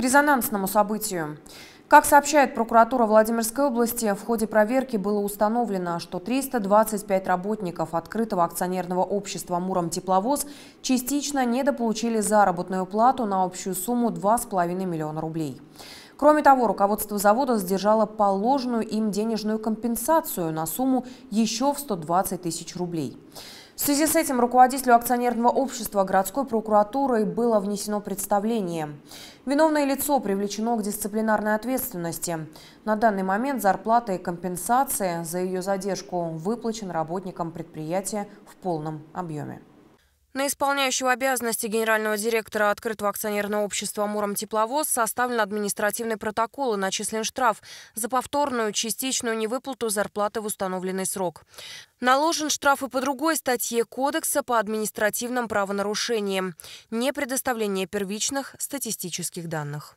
к резонансному событию. Как сообщает прокуратура Владимирской области, в ходе проверки было установлено, что 325 работников открытого акционерного общества «Муром-тепловоз» частично недополучили заработную плату на общую сумму 2,5 миллиона рублей. Кроме того, руководство завода сдержало положенную им денежную компенсацию на сумму еще в 120 тысяч рублей. В связи с этим руководителю акционерного общества городской прокуратурой было внесено представление. Виновное лицо привлечено к дисциплинарной ответственности. На данный момент зарплата и компенсация за ее задержку выплачен работникам предприятия в полном объеме. На исполняющего обязанности генерального директора открытого акционерного общества Тепловоз» составлен административный протокол и начислен штраф за повторную частичную невыплату зарплаты в установленный срок. Наложен штраф и по другой статье Кодекса по административным правонарушениям – непредоставление первичных статистических данных.